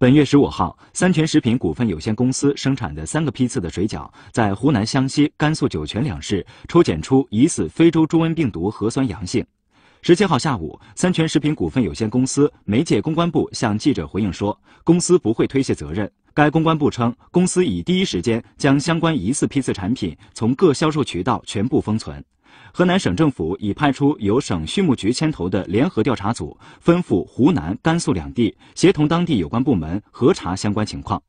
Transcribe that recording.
本月十五号，三全食品股份有限公司生产的三个批次的水饺，在湖南湘西、甘肃酒泉两市抽检出疑似非洲猪瘟病毒核酸阳性。十七号下午，三全食品股份有限公司媒介公关部向记者回应说，公司不会推卸责任。该公关部称，公司已第一时间将相关疑似批次产品从各销售渠道全部封存。河南省政府已派出由省畜牧局牵头的联合调查组，分赴湖南、甘肃两地，协同当地有关部门核查相关情况。